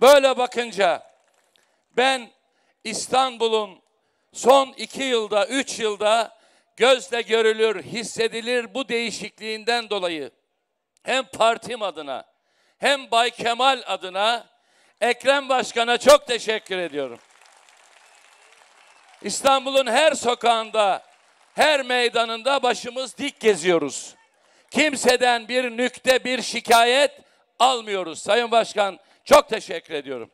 Böyle bakınca ben İstanbul'un son iki yılda, üç yılda gözle görülür, hissedilir bu değişikliğinden dolayı hem partim adına hem Bay Kemal adına Ekrem Başkan'a çok teşekkür ediyorum. İstanbul'un her sokağında, her meydanında başımız dik geziyoruz. Kimseden bir nükte, bir şikayet almıyoruz Sayın Başkan. Çok teşekkür ediyorum.